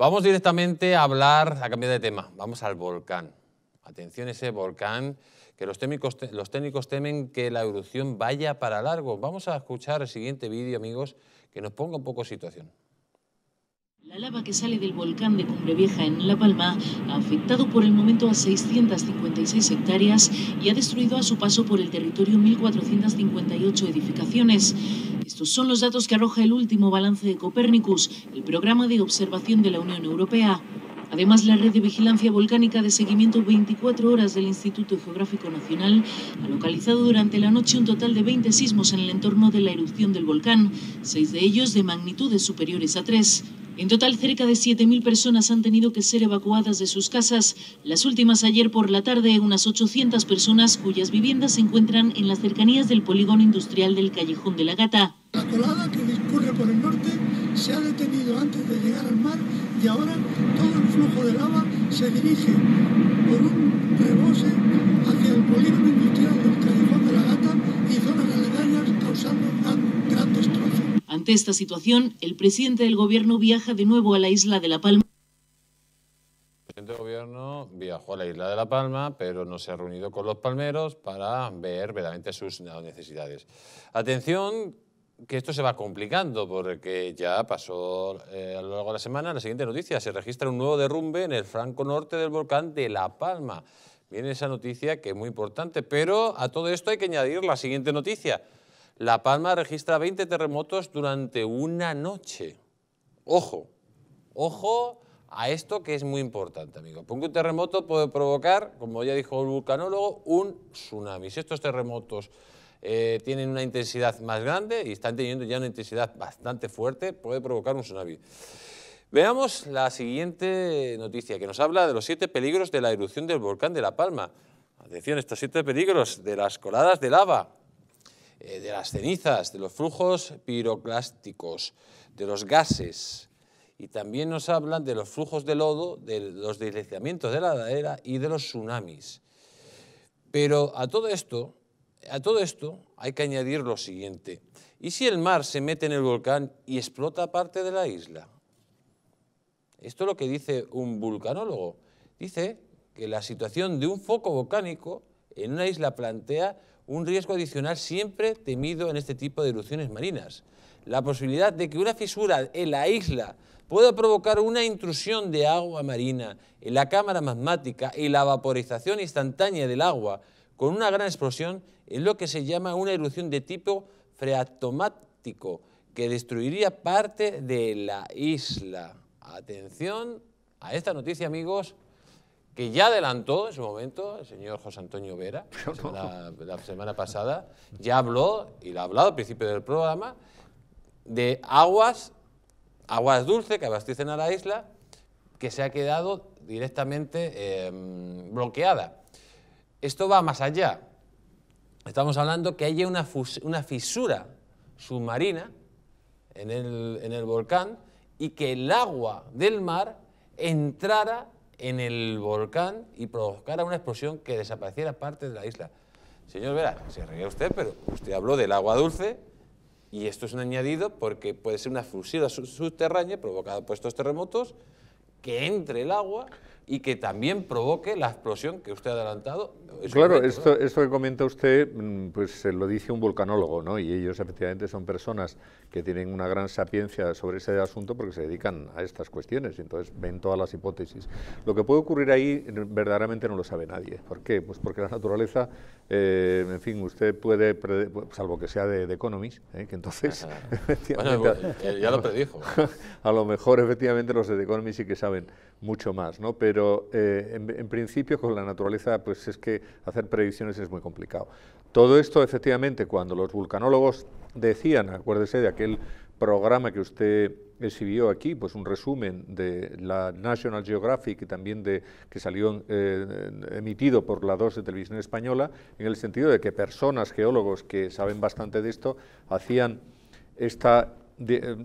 Vamos directamente a hablar, a cambiar de tema, vamos al volcán. Atención ese volcán, que los técnicos, los técnicos temen que la erupción vaya para largo. Vamos a escuchar el siguiente vídeo, amigos, que nos ponga un poco situación. La lava que sale del volcán de Cumbre Vieja en La Palma ha afectado por el momento a 656 hectáreas y ha destruido a su paso por el territorio 1.458 edificaciones. Estos son los datos que arroja el último balance de Copernicus, el programa de observación de la Unión Europea. Además, la red de vigilancia volcánica de seguimiento 24 horas del Instituto Geográfico Nacional ha localizado durante la noche un total de 20 sismos en el entorno de la erupción del volcán, seis de ellos de magnitudes superiores a tres. En total, cerca de 7.000 personas han tenido que ser evacuadas de sus casas. Las últimas ayer por la tarde, unas 800 personas cuyas viviendas se encuentran en las cercanías del polígono industrial del Callejón de la Gata colada que discurre por el norte se ha detenido antes de llegar al mar y ahora todo el flujo de lava se dirige por un rebose hacia el polígono industrial del Callejón de la Gata y zonas aledañas causando gran, gran destrozo. Ante esta situación, el presidente del gobierno viaja de nuevo a la isla de La Palma presidente del gobierno viajó a la isla de La Palma, pero no se ha reunido con los palmeros para ver verdaderamente sus necesidades. Atención, que esto se va complicando porque ya pasó eh, a lo largo de la semana la siguiente noticia. Se registra un nuevo derrumbe en el franco norte del volcán de La Palma. Viene esa noticia que es muy importante, pero a todo esto hay que añadir la siguiente noticia. La Palma registra 20 terremotos durante una noche. Ojo, ojo a esto que es muy importante, amigo. Porque un terremoto puede provocar, como ya dijo el vulcanólogo, un tsunami. estos terremotos eh, tienen una intensidad más grande y están teniendo ya una intensidad bastante fuerte, puede provocar un tsunami. Veamos la siguiente noticia que nos habla de los siete peligros de la erupción del volcán de La Palma. Atención, estos siete peligros de las coladas de lava, eh, de las cenizas, de los flujos piroclásticos, de los gases, y también nos hablan de los flujos de lodo, de los deslizamientos de la ladera y de los tsunamis. Pero a todo esto, a todo esto hay que añadir lo siguiente. ¿Y si el mar se mete en el volcán y explota parte de la isla? Esto es lo que dice un vulcanólogo. Dice que la situación de un foco volcánico en una isla plantea un riesgo adicional siempre temido en este tipo de erupciones marinas. La posibilidad de que una fisura en la isla pueda provocar una intrusión de agua marina en la cámara magmática y la vaporización instantánea del agua con una gran explosión en lo que se llama una erupción de tipo freatomático, que destruiría parte de la isla. Atención a esta noticia, amigos, que ya adelantó en su momento el señor José Antonio Vera, la semana, pasada, ya habló, y lo ha hablado al principio del programa, de aguas, aguas dulces que abastecen a la isla, que se ha quedado directamente em, bloqueada. Esto va más allá. Estamos hablando que hay una, fisura submarina en el, volcán y que el agua del mar entrara en el volcán y provocara una explosión que desapareciera parte de la isla. Señor Vera, se ríe usted, pero usted habló del agua dulce y esto es un añadido porque puede ser una fusión subterránea provocada por estos terremotos que entre el agua y que también provoque la explosión que usted ha adelantado. Claro, esto, esto, que comenta usted, mm, pues se lo dice un vulcanólogo, ¿no? Y ellos efectivamente son personas que tienen una gran sapiencia sobre ese asunto porque se dedican a estas cuestiones, y entonces ven todas las hipótesis. Lo que puede ocurrir ahí verdaderamente no lo sabe nadie. ¿Por qué? Pues porque la naturaleza, eh, en fin, usted puede, salvo que sea de, de Economist, ¿eh? que entonces... bueno, pues, eh, ya lo predijo. a lo mejor efectivamente los de The Economist sí que saben mucho más, ¿no? pero eh, en, principio con la naturaleza pues es que hacer predicciones es muy complicado. Todo esto efectivamente cuando los vulcanólogos decían, acuérdese de aquel programa que usted exhibió aquí, pues un resumen de la National Geographic y también de que salió eh, emitido por la 2 de Televisión Española, en el sentido de que personas, geólogos que saben bastante de esto, hacían esta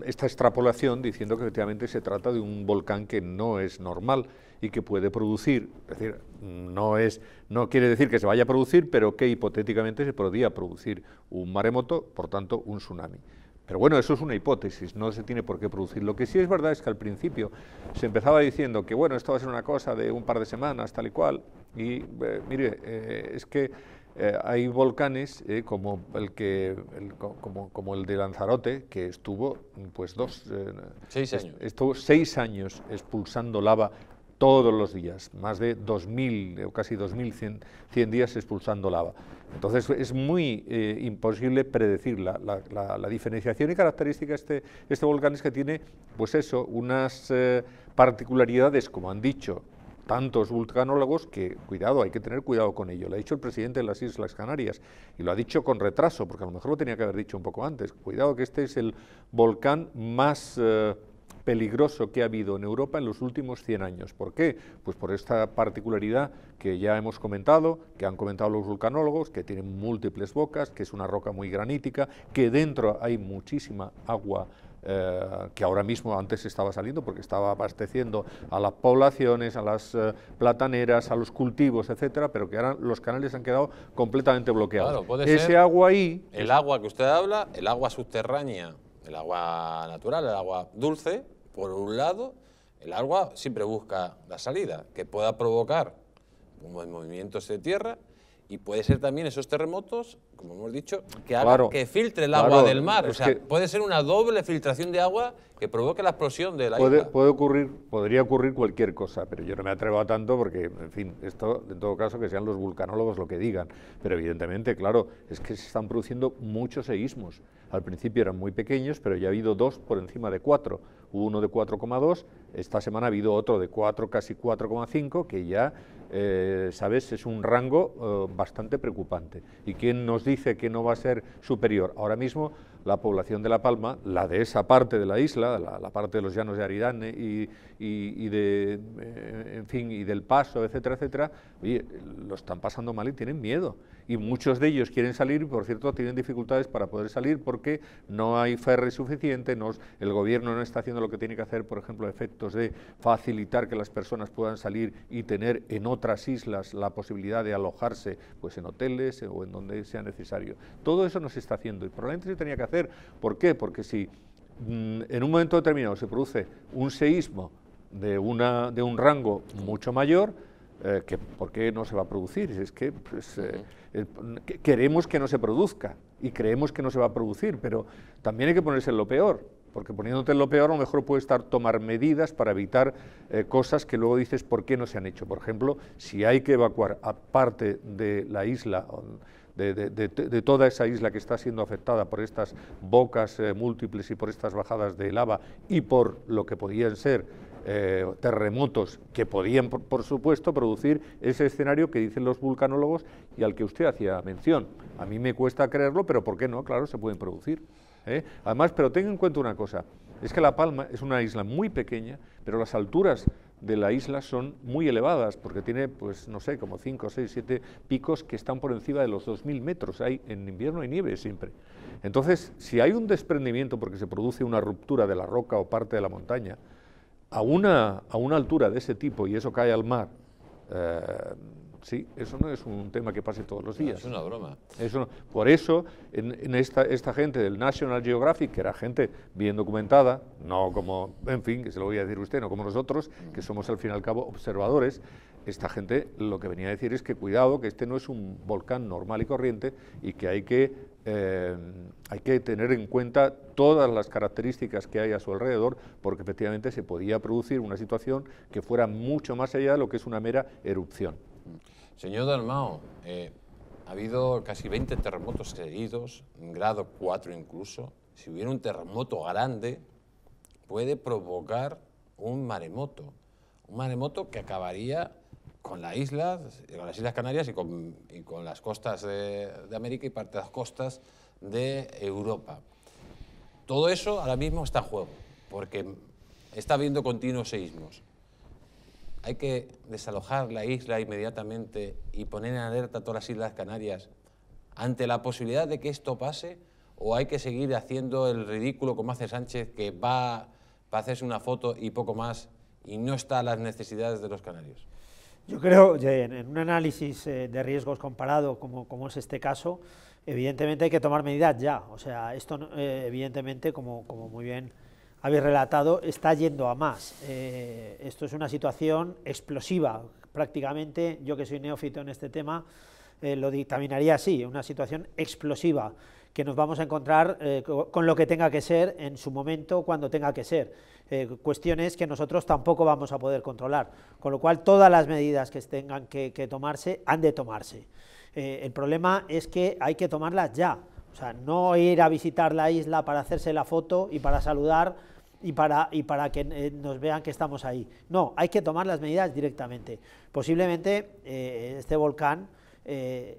esta extrapolación diciendo que efectivamente se trata de un volcán que no es normal y que puede producir. Es decir, no, es, no quiere decir que se vaya a producir, pero que hipotéticamente se podría producir un maremoto, por tanto, un tsunami. Pero bueno, eso es una hipótesis, no se tiene por qué producir. Lo que sí es verdad es que al principio se empezaba diciendo que bueno, esto va a ser una cosa de un par de semanas, tal y cual, y eh, mire, eh, es que eh, hay volcanes como, el que, como, el de Lanzarote, que estuvo pues dos... seis años. Estuvo seis años expulsando lava todos los días, más de 2.000 o casi 2.100 días expulsando lava. Entonces es muy eh, imposible predecir la, diferenciación y característica de este, este volcán es que tiene, pues eso, unas eh, particularidades, como han dicho tantos vulcanólogos, que cuidado, hay que tener cuidado con ello. Lo ha dicho el presidente de las Islas Canarias y lo ha dicho con retraso, porque a lo mejor lo tenía que haber dicho un poco antes. Cuidado que este es el volcán más... Eh, peligroso que ha habido en Europa en los últimos 100 años. ¿Por qué? Pues por esta particularidad que ya hemos comentado, que han comentado los vulcanólogos, que tienen múltiples bocas, que es una roca muy granítica, que dentro hay muchísima agua eh, que ahora mismo antes estaba saliendo porque estaba abasteciendo a las poblaciones, a las eh, plataneras, a los cultivos, etcétera, pero que ahora los canales han quedado completamente bloqueados. Ese agua ahí... El agua que usted habla, el agua subterránea, el agua natural, el agua dulce, por un lado, el agua siempre busca la salida, que pueda provocar movimientos de tierra y puede ser también esos terremotos, como hemos dicho, que, filtre el agua del mar. O sea, puede ser una doble filtración de agua que provoque la explosión del. la puede, Puede ocurrir, podría ocurrir cualquier cosa, pero yo no me atrevo a tanto porque, en fin, esto en todo caso que sean los vulcanólogos lo que digan. Pero evidentemente, claro, es que se están produciendo muchos seísmos. Al principio eran muy pequeños, pero ya ha habido dos por encima de cuatro uno de 4,2, esta semana ha habido otro de 4, casi 4,5, que ya, eh, sabes, es un rango eh, bastante preocupante. ¿Y quién nos dice que no va a ser superior? Ahora mismo la población de La Palma, la de esa parte de la isla, la, parte de los llanos de Aridane y, de, eh, en fin, y del Paso, etcétera, etcétera, oye, lo están pasando mal y tienen miedo. Y muchos de ellos quieren salir y, por cierto, tienen dificultades para poder salir porque no hay ferry suficiente, no, el gobierno no está haciendo lo que tiene que hacer, por ejemplo, efectos de facilitar que las personas puedan salir y tener en otras islas la posibilidad de alojarse pues en hoteles o en donde sea necesario. Todo eso no se está haciendo y probablemente se tenía que hacer ¿Por qué? Porque si mm, en un momento determinado se produce un seísmo de, un rango mucho mayor, eh, ¿por qué no se va a producir? Es pues, eh, que queremos que no se produzca y creemos que no se va a producir, pero también hay que ponerse en lo peor, porque poniéndote en lo peor a lo mejor puede estar, tomar medidas para evitar eh, cosas que luego dices por qué no se han hecho. Por ejemplo, si hay que evacuar a parte de la isla de, de, toda esa isla que está siendo afectada por estas bocas eh, múltiples y por estas bajadas de lava y por lo que podían ser eh, terremotos que podían, por, supuesto, producir ese escenario que dicen los vulcanólogos y al que usted hacía mención. A mí me cuesta creerlo, pero ¿por qué no? Claro, se pueden producir. ¿eh? Además, pero tenga en cuenta una cosa, es que La Palma es una isla muy pequeña, pero las alturas de la isla son muy elevadas, porque tiene, pues no sé, como 5, 6, 7 picos que están por encima de los 2.000 metros. Hay, en invierno hay nieve siempre. Entonces, si hay un desprendimiento porque se produce una ruptura de la roca o parte de la montaña, a una, a una altura de ese tipo y eso cae al mar, eh, Sí, eso no es un tema que pase todos los días. Es una broma. Eso Por eso, en, esta, gente del National Geographic, que era gente bien documentada, no como, en fin, que se lo voy a decir usted, no como nosotros, que somos al fin y al cabo observadores, esta gente lo que venía a decir es que cuidado, que este no es un volcán normal y corriente y que hay eh, hay que tener en cuenta todas las características que hay a su alrededor, porque efectivamente se podía producir una situación que fuera mucho más allá de lo que es una mera erupción. Señor Dalmao, eh, ha habido casi 20 terremotos seguidos, grado 4 incluso. Si hubiera un terremoto grande, puede provocar un maremoto. Un maremoto que acabaría con las Islas Canarias y con, las costas de, de, América y parte de las costas de Europa. Todo eso ahora mismo está en juego, porque está habiendo continuos seísmos hay que desalojar la isla inmediatamente y poner en alerta todas las Islas Canarias ante la posibilidad de que esto pase o hay que seguir haciendo el ridículo como hace Sánchez que va a hacerse una foto y poco más y no está a las necesidades de los canarios? Yo creo, en un análisis eh, de riesgos comparado como, es este caso, evidentemente hay que tomar medidas ya. O sea, esto eh, evidentemente, como muy bien habéis relatado, está yendo a más. Eh, esto es una situación explosiva, prácticamente, yo que soy neófito en este tema, eh, lo dictaminaría así, una situación explosiva, que nos vamos a encontrar eh, con lo que tenga que ser en su momento, cuando tenga que ser. cuestiones que nosotros tampoco vamos a poder controlar, con lo cual todas las medidas que tengan que tomarse han de tomarse. el problema es que hay que tomarlas ya. O sea, no ir a visitar la isla para hacerse la foto y para saludar y para, y para que eh, nos vean que estamos ahí. No, hay que tomar las medidas directamente. Posiblemente eh, este volcán eh,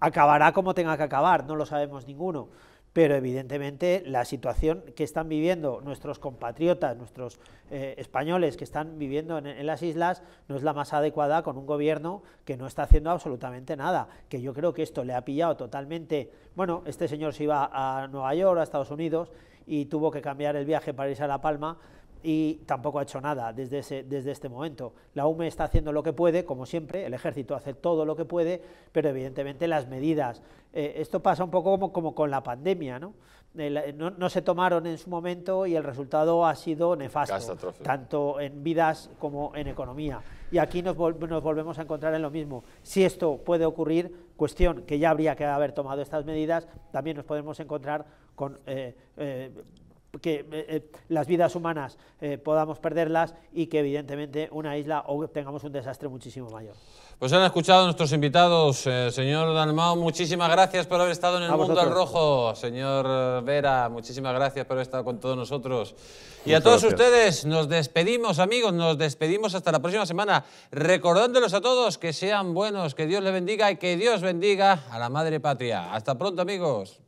acabará como tenga que acabar, no lo sabemos ninguno pero evidentemente la situación que están viviendo nuestros compatriotas, nuestros eh, españoles que están viviendo en, en, las islas, no es la más adecuada con un gobierno que no está haciendo absolutamente nada, que yo creo que esto le ha pillado totalmente, bueno, este señor se iba a Nueva York, a Estados Unidos, y tuvo que cambiar el viaje para irse a La Palma, y tampoco ha hecho nada desde, ese, desde este momento. La UME está haciendo lo que puede, como siempre, el ejército hace todo lo que puede, pero evidentemente las medidas, eh, esto pasa un poco como, como con la pandemia, eh, ¿no? ¿no? se tomaron en su momento y el resultado ha sido nefasto, tanto en vidas como en economía. Y aquí nos, nos volvemos a encontrar en lo mismo. Si esto puede ocurrir, cuestión que ya habría que haber tomado estas medidas, también nos podemos encontrar con... Eh, que eh, eh, las vidas humanas eh, podamos perderlas y que evidentemente una isla o tengamos un desastre muchísimo mayor. Pues han escuchado nuestros invitados, señor Dalmao, muchísimas gracias por haber estado en el Mundo al Rojo, señor Vera, muchísimas gracias por haber estado con todos nosotros. Y a todos ustedes, nos despedimos amigos, nos despedimos hasta la próxima semana, recordándolos a todos que sean buenos, que Dios les bendiga y que Dios bendiga a la Madre Patria. Hasta pronto amigos.